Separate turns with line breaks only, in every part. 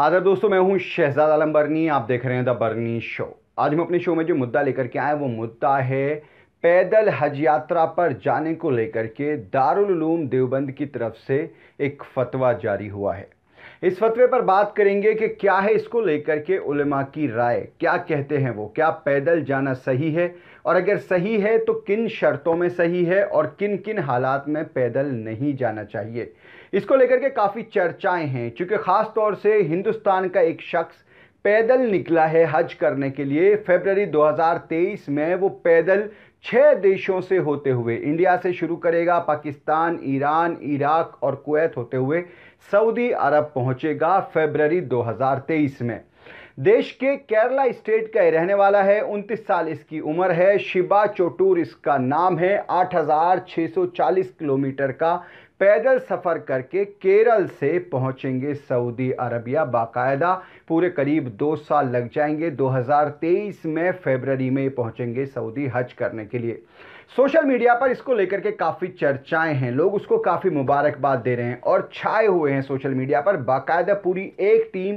आदर दोस्तों मैं हूं शहजाद आलम बर्नी आप देख रहे हैं द बर्नी शो आज हम अपने शो में जो मुद्दा लेकर के आए वो मुद्दा है पैदल हज यात्रा पर जाने को लेकर के दारुल दारूम देवबंद की तरफ से एक फतवा जारी हुआ है इस फतवे पर बात करेंगे कि क्या है इसको लेकर के उलमा की राय क्या कहते हैं वो क्या पैदल जाना सही है और अगर सही है तो किन शर्तों में सही है और किन किन हालात में पैदल नहीं जाना चाहिए इसको लेकर के काफ़ी चर्चाएं हैं चूँकि ख़ास तौर से हिंदुस्तान का एक शख्स पैदल निकला है हज करने के लिए फेबररी 2023 में वो पैदल छः देशों से होते हुए इंडिया से शुरू करेगा पाकिस्तान ईरान इराक और कुवैत होते हुए सऊदी अरब पहुंचेगा फेबररी 2023 में देश के केरला स्टेट का रहने वाला है उनतीस साल इसकी उम्र है शिबा चोटूर इसका नाम है 8640 किलोमीटर का पैदल सफ़र करके केरल से पहुंचेंगे सऊदी अरबिया बाकायदा पूरे करीब दो साल लग जाएंगे 2023 में फरवरी में पहुंचेंगे सऊदी हज करने के लिए सोशल मीडिया पर इसको लेकर के काफ़ी चर्चाएं हैं लोग उसको काफ़ी मुबारकबाद दे रहे हैं और छाए हुए हैं सोशल मीडिया पर बाकायदा पूरी एक टीम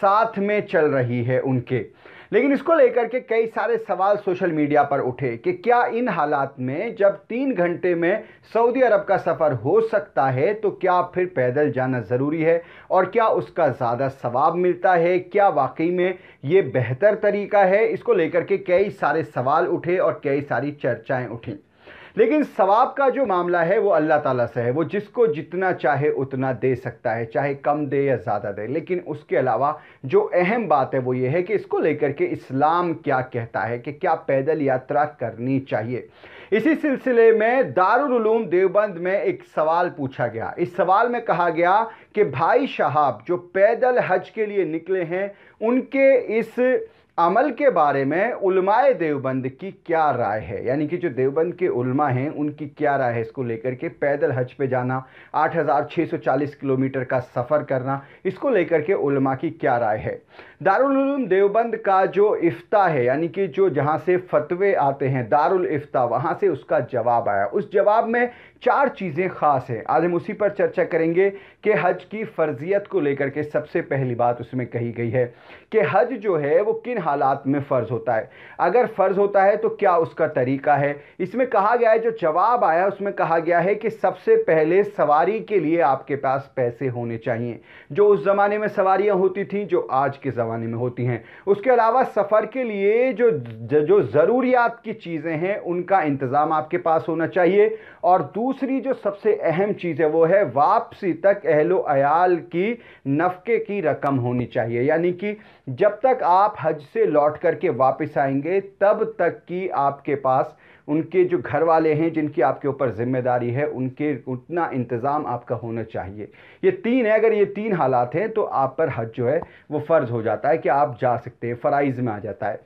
साथ में चल रही है उनके लेकिन इसको लेकर के कई सारे सवाल सोशल मीडिया पर उठे कि क्या इन हालात में जब तीन घंटे में सऊदी अरब का सफ़र हो सकता है तो क्या फिर पैदल जाना ज़रूरी है और क्या उसका ज़्यादा सवाब मिलता है क्या वाकई में ये बेहतर तरीका है इसको लेकर के कई सारे सवाल उठे और कई सारी चर्चाएँ उठीं लेकिन सवाब का जो मामला है वो अल्लाह ताला से है वो जिसको जितना चाहे उतना दे सकता है चाहे कम दे या ज़्यादा दे लेकिन उसके अलावा जो अहम बात है वो ये है कि इसको लेकर के इस्लाम क्या कहता है कि क्या पैदल यात्रा करनी चाहिए इसी सिलसिले में दारूम देवबंद में एक सवाल पूछा गया इस सवाल में कहा गया कि भाई शहाब जो पैदल हज के लिए निकले हैं उनके इस अमल के बारे में उलमाए देवबंद की क्या राय है यानी कि जो देवबंद के उलमा हैं उनकी क्या राय है इसको लेकर के पैदल हज पे जाना 8,640 किलोमीटर का सफ़र करना इसको लेकर के उलमा की क्या राय है दारुल देवबंद का जो इफ्ता है यानी कि जो जहाँ से फतवे आते हैं दारुल इफ्ता वहाँ से उसका जवाब आया उस जवाब में चार चीज़ें ख़ास हैं आज हम उसी पर चर्चा करेंगे कि हज की फ़र्जियत को लेकर के सबसे पहली बात उसमें कही गई है कि हज जो है वो किन हालात में फ़र्ज़ होता है अगर फ़र्ज़ होता है तो क्या उसका तरीका है इसमें कहा गया है जो जवाब आया उसमें कहा गया है कि सबसे पहले सवारी के लिए आपके पास पैसे होने चाहिए जो उस ज़माने में सवारियाँ होती थी जो आज के ज़माने में होती हैं उसके अलावा सफ़र के लिए जो जो ज़रूरियात की चीज़ें हैं उनका इंतज़ाम आपके पास होना चाहिए और दूसरी जो सबसे अहम चीज़ है वो है वापसी तक अहलो अयाल की नफ़के की रकम होनी चाहिए यानी कि जब तक आप हज से लौट करके वापस आएंगे तब तक कि आपके पास उनके जो घर वाले हैं जिनकी आपके ऊपर जिम्मेदारी है उनके उतना इंतज़ाम आपका होना चाहिए ये तीन है अगर ये तीन हालात हैं तो आप पर हज जो है वो फ़र्ज़ हो जाता है कि आप जा सकते हैं फ़राइज़ में आ जाता है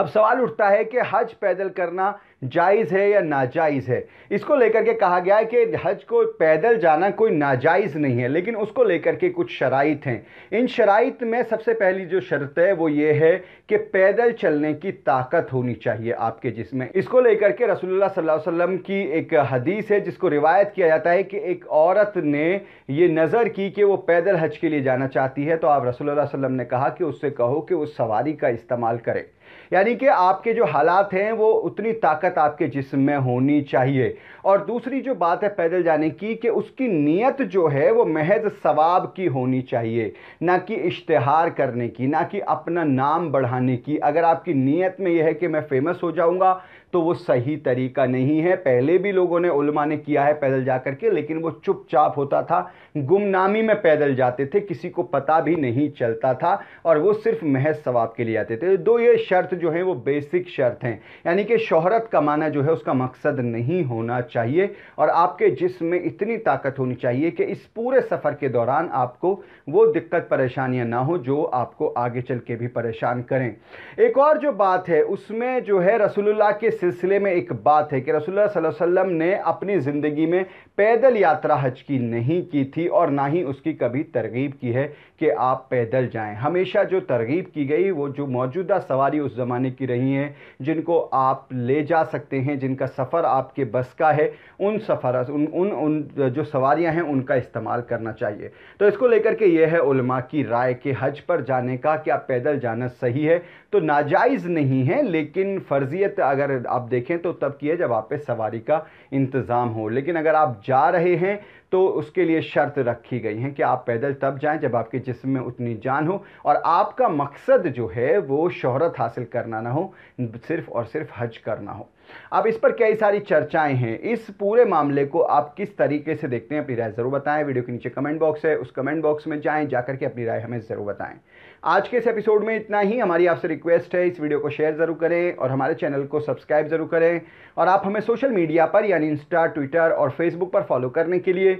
अब सवाल उठता है कि हज पैदल करना जायज़ है या नाजायज़ है इसको लेकर के कहा गया है कि हज को पैदल जाना कोई नाजायज़ नहीं है लेकिन उसको लेकर के कुछ शराइ हैं इन शराइत में सबसे पहली जो शर्त है वो ये है कि पैदल चलने की ताकत होनी चाहिए आपके जिसमें इसको लेकर के रसोल्ला वसम की एक हदीस है जिसको रिवायत किया जाता है कि एक औरत ने ये नज़र की कि वो पैदल हज के लिए जाना चाहती है तो आप रसोल्ला वसम ने कहा कि उससे कहो कि उस सवारी का इस्तेमाल करें यानी कि आपके जो हालात हैं वो उतनी ताकत ताकत आपके जिसम में होनी चाहिए और दूसरी जो बात है पैदल जाने की कि उसकी नीयत जो है वो महज सवाब की होनी चाहिए ना कि इश्तहार करने की ना कि अपना नाम बढ़ाने की अगर आपकी नीयत में यह है कि मैं फ़ेमस हो जाऊंगा तो वो सही तरीका नहीं है पहले भी लोगों ने उलमा ने किया है पैदल जा के लेकिन वो चुपचाप होता था गुमनामी में पैदल जाते थे किसी को पता भी नहीं चलता था और वो सिर्फ महज सवाब के लिए आते थे दो ये शर्त जो है वो बेसिक शर्त हैं यानी कि शोहरत कमाना जो है उसका मकसद नहीं होना चाहिए और आपके जिसम में इतनी ताकत होनी चाहिए कि इस पूरे सफ़र के दौरान आपको वो दिक्कत परेशानियाँ ना हो जो आपको आगे चल के भी परेशान करें एक और जो बात है उसमें जो है रसूलुल्लाह के सिलसिले में एक बात है कि रसोल्ला वसम ने अपनी ज़िंदगी में पैदल यात्रा हज की नहीं की थी और ना ही उसकी कभी तरगीब की है कि आप पैदल जाएं हमेशा जो तरगीब की गई वो जो मौजूदा सवारी उस ज़माने की रही हैं जिनको आप ले जा सकते हैं जिनका सफ़र आपके बस का है उन सफ़र उन उन उन जो सवारियां हैं उनका इस्तेमाल करना चाहिए तो इसको लेकर के यह है उलमा की राय के हज पर जाने का क्या पैदल जाना सही है तो नाजायज़ नहीं है लेकिन फ़र्जियत अगर आप देखें तो तब है जब आप पे सवारी का इंतज़ाम हो लेकिन अगर आप जा रहे हैं तो उसके लिए शर्त रखी गई हैं कि आप पैदल तब जाएं जब आपके जिस्म में उतनी जान हो और आपका मकसद जो है वो शहरत हासिल करना ना हो सिर्फ़ और सिर्फ हज करना हो अब इस पर कई सारी चर्चाएं हैं इस पूरे मामले को आप किस तरीके से देखते हैं अपनी राय ज़रूर बताएं वीडियो के नीचे कमेंट बॉक्स है उस कमेंट बॉक्स में जाएं जाकर के अपनी राय हमें ज़रूर बताएं आज के इस एपिसोड में इतना ही हमारी आपसे रिक्वेस्ट है इस वीडियो को शेयर ज़रूर करें और हमारे चैनल को सब्सक्राइब ज़रूर करें और आप हमें सोशल मीडिया पर यानी इंस्टा ट्विटर और फेसबुक पर फॉलो करने के लिए